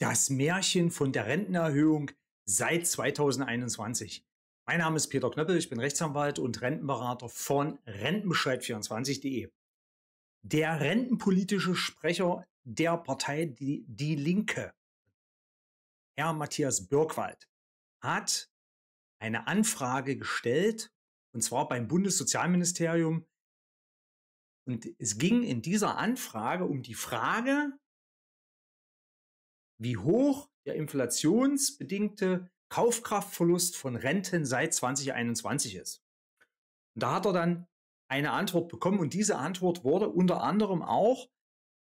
Das Märchen von der Rentenerhöhung seit 2021. Mein Name ist Peter Knöppel, ich bin Rechtsanwalt und Rentenberater von Rentenbescheid24.de. Der rentenpolitische Sprecher der Partei Die, Linke, Herr Matthias Birkwald, hat eine Anfrage gestellt, und zwar beim Bundessozialministerium. Und es ging in dieser Anfrage um die Frage, wie hoch der inflationsbedingte Kaufkraftverlust von Renten seit 2021 ist. Und da hat er dann eine Antwort bekommen und diese Antwort wurde unter anderem auch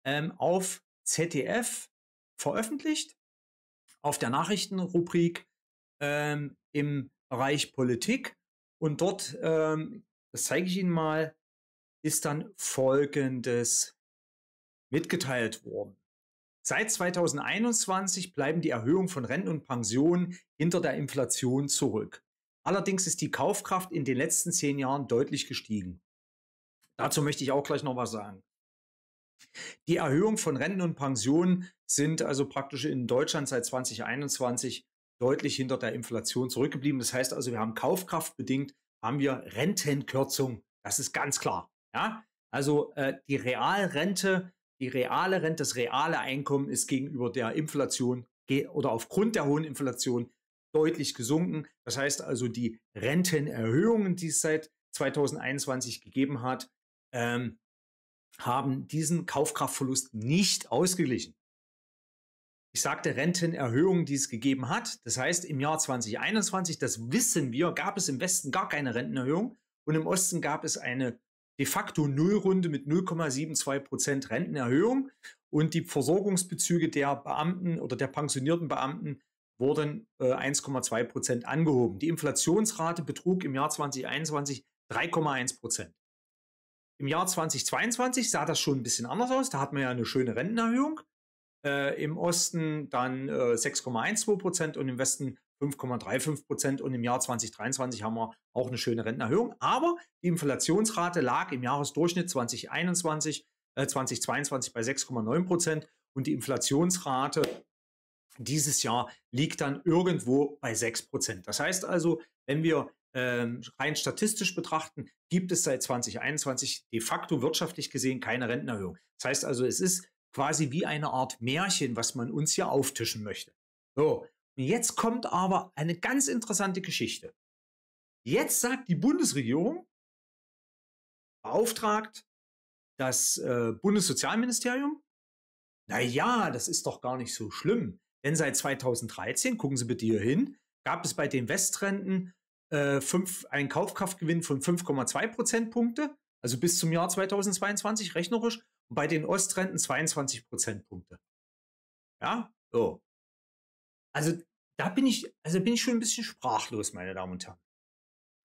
ähm, auf ZDF veröffentlicht, auf der Nachrichtenrubrik ähm, im Bereich Politik. Und dort, ähm, das zeige ich Ihnen mal, ist dann Folgendes mitgeteilt worden. Seit 2021 bleiben die Erhöhungen von Renten und Pensionen hinter der Inflation zurück. Allerdings ist die Kaufkraft in den letzten zehn Jahren deutlich gestiegen. Dazu möchte ich auch gleich noch was sagen. Die Erhöhung von Renten und Pensionen sind also praktisch in Deutschland seit 2021 deutlich hinter der Inflation zurückgeblieben. Das heißt also, wir haben kaufkraftbedingt, haben wir Rentenkürzung. Das ist ganz klar. Ja? Also äh, die Realrente die reale Rente, das reale Einkommen ist gegenüber der Inflation oder aufgrund der hohen Inflation deutlich gesunken. Das heißt also, die Rentenerhöhungen, die es seit 2021 gegeben hat, ähm, haben diesen Kaufkraftverlust nicht ausgeglichen. Ich sagte Rentenerhöhungen, die es gegeben hat. Das heißt, im Jahr 2021, das wissen wir, gab es im Westen gar keine Rentenerhöhung und im Osten gab es eine de facto Nullrunde mit 0,72 Prozent Rentenerhöhung und die Versorgungsbezüge der Beamten oder der pensionierten Beamten wurden äh, 1,2 Prozent angehoben. Die Inflationsrate betrug im Jahr 2021 3,1 Prozent. Im Jahr 2022 sah das schon ein bisschen anders aus. Da hat man ja eine schöne Rentenerhöhung. Äh, Im Osten dann äh, 6,12 Prozent und im Westen 5,35 Prozent und im Jahr 2023 haben wir auch eine schöne Rentenerhöhung. Aber die Inflationsrate lag im Jahresdurchschnitt 2021, äh 2022 bei 6,9 Prozent und die Inflationsrate dieses Jahr liegt dann irgendwo bei 6 Prozent. Das heißt also, wenn wir ähm, rein statistisch betrachten, gibt es seit 2021 de facto wirtschaftlich gesehen keine Rentenerhöhung. Das heißt also, es ist quasi wie eine Art Märchen, was man uns hier auftischen möchte. So, Jetzt kommt aber eine ganz interessante Geschichte. Jetzt sagt die Bundesregierung, beauftragt das äh, Bundessozialministerium, na ja, das ist doch gar nicht so schlimm. Denn seit 2013, gucken Sie bitte hier hin, gab es bei den Westrenten äh, fünf, einen Kaufkraftgewinn von 5,2 Prozentpunkte, also bis zum Jahr 2022 rechnerisch, und bei den Ostrenten 22 Prozentpunkte. Ja, so. Also da bin ich, also bin ich schon ein bisschen sprachlos, meine Damen und Herren.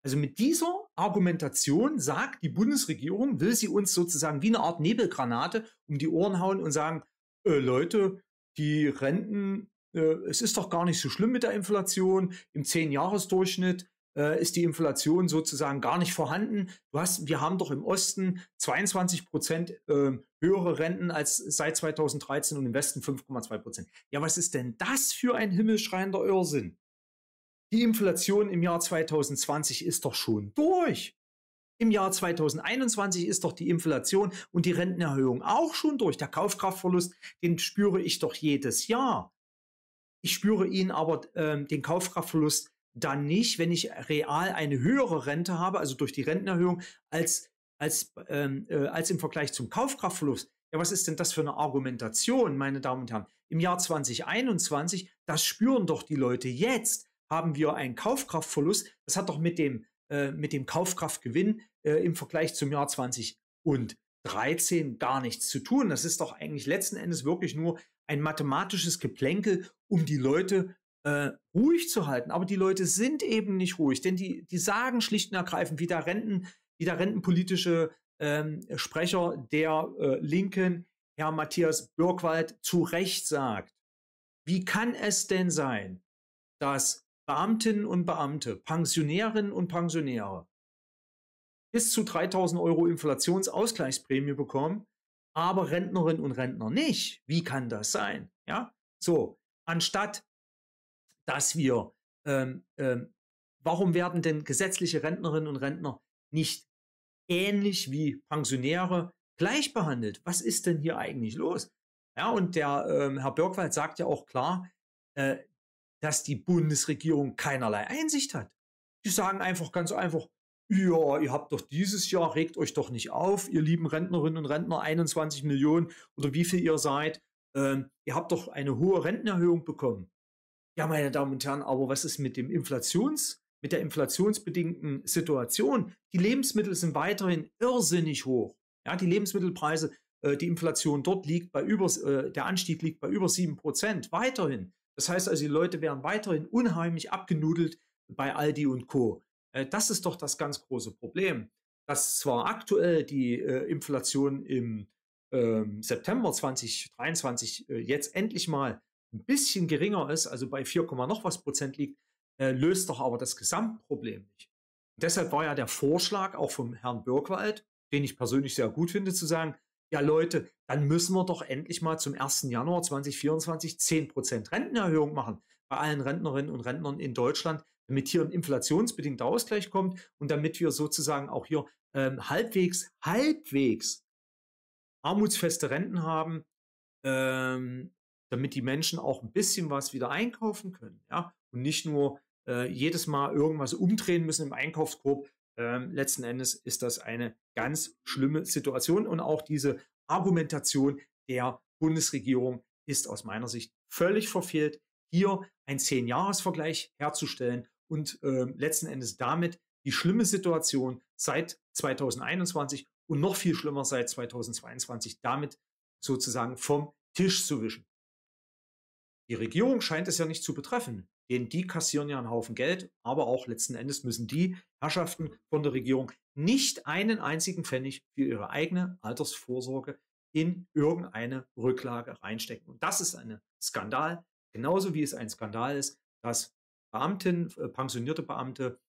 Also mit dieser Argumentation sagt die Bundesregierung, will sie uns sozusagen wie eine Art Nebelgranate um die Ohren hauen und sagen, äh, Leute, die Renten, äh, es ist doch gar nicht so schlimm mit der Inflation. Im Zehn-Jahres-Durchschnitt äh, ist die Inflation sozusagen gar nicht vorhanden. Du hast, wir haben doch im Osten 22 Prozent äh, höhere Renten als seit 2013 und im Westen 5,2 Prozent. Ja, was ist denn das für ein himmelschreiender Irrsinn? Die Inflation im Jahr 2020 ist doch schon durch. Im Jahr 2021 ist doch die Inflation und die Rentenerhöhung auch schon durch. Der Kaufkraftverlust, den spüre ich doch jedes Jahr. Ich spüre ihn aber, äh, den Kaufkraftverlust dann nicht, wenn ich real eine höhere Rente habe, also durch die Rentenerhöhung, als, als, ähm, äh, als im Vergleich zum Kaufkraftverlust. Ja, was ist denn das für eine Argumentation, meine Damen und Herren? Im Jahr 2021, das spüren doch die Leute jetzt, haben wir einen Kaufkraftverlust. Das hat doch mit dem, äh, mit dem Kaufkraftgewinn äh, im Vergleich zum Jahr 2013 gar nichts zu tun. Das ist doch eigentlich letzten Endes wirklich nur ein mathematisches Geplänkel, um die Leute äh, ruhig zu halten. Aber die Leute sind eben nicht ruhig, denn die, die sagen schlicht und ergreifend, wie der, Renten, wie der rentenpolitische ähm, Sprecher der äh, Linken, Herr Matthias Birkwald, zu Recht sagt. Wie kann es denn sein, dass Beamtinnen und Beamte, Pensionärinnen und Pensionäre bis zu 3000 Euro Inflationsausgleichsprämie bekommen, aber Rentnerinnen und Rentner nicht? Wie kann das sein? Ja, so. Anstatt dass wir, ähm, ähm, warum werden denn gesetzliche Rentnerinnen und Rentner nicht ähnlich wie Pensionäre gleich behandelt? Was ist denn hier eigentlich los? Ja, und der ähm, Herr Birkwald sagt ja auch klar, äh, dass die Bundesregierung keinerlei Einsicht hat. Die sagen einfach ganz einfach, ja, ihr habt doch dieses Jahr, regt euch doch nicht auf, ihr lieben Rentnerinnen und Rentner, 21 Millionen oder wie viel ihr seid, ähm, ihr habt doch eine hohe Rentenerhöhung bekommen ja, meine Damen und Herren, aber was ist mit dem Inflations, mit der inflationsbedingten Situation? Die Lebensmittel sind weiterhin irrsinnig hoch. Ja, die Lebensmittelpreise, äh, die Inflation dort liegt bei über, äh, der Anstieg liegt bei über sieben Prozent weiterhin. Das heißt also, die Leute werden weiterhin unheimlich abgenudelt bei Aldi und Co. Äh, das ist doch das ganz große Problem, dass zwar aktuell die äh, Inflation im ähm, September 2023 äh, jetzt endlich mal ein bisschen geringer ist, also bei 4, noch was Prozent liegt, äh, löst doch aber das Gesamtproblem nicht. Und deshalb war ja der Vorschlag auch vom Herrn Birkwald, den ich persönlich sehr gut finde, zu sagen, ja Leute, dann müssen wir doch endlich mal zum 1. Januar 2024 10% Prozent Rentenerhöhung machen bei allen Rentnerinnen und Rentnern in Deutschland, damit hier ein inflationsbedingter Ausgleich kommt und damit wir sozusagen auch hier ähm, halbwegs, halbwegs armutsfeste Renten haben, ähm, damit die Menschen auch ein bisschen was wieder einkaufen können, ja, und nicht nur äh, jedes Mal irgendwas umdrehen müssen im Einkaufskorb. Ähm, letzten Endes ist das eine ganz schlimme Situation und auch diese Argumentation der Bundesregierung ist aus meiner Sicht völlig verfehlt, hier einen Zehn-Jahres-Vergleich herzustellen und äh, letzten Endes damit die schlimme Situation seit 2021 und noch viel schlimmer seit 2022 damit sozusagen vom Tisch zu wischen. Die Regierung scheint es ja nicht zu betreffen, denn die kassieren ja einen Haufen Geld, aber auch letzten Endes müssen die Herrschaften von der Regierung nicht einen einzigen Pfennig für ihre eigene Altersvorsorge in irgendeine Rücklage reinstecken. Und das ist ein Skandal, genauso wie es ein Skandal ist, dass Beamten, äh, pensionierte Beamte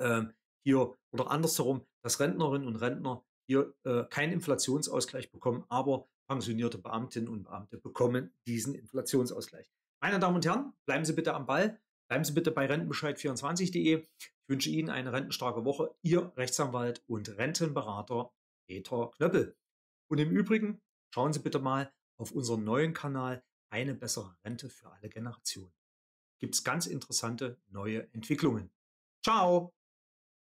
äh, hier oder andersherum, dass Rentnerinnen und Rentner hier äh, keinen Inflationsausgleich bekommen, aber pensionierte Beamtinnen und Beamte bekommen diesen Inflationsausgleich. Meine Damen und Herren, bleiben Sie bitte am Ball. Bleiben Sie bitte bei rentenbescheid24.de. Ich wünsche Ihnen eine rentenstarke Woche. Ihr Rechtsanwalt und Rentenberater Peter Knöppel. Und im Übrigen schauen Sie bitte mal auf unseren neuen Kanal Eine bessere Rente für alle Generationen. Gibt es ganz interessante neue Entwicklungen. Ciao!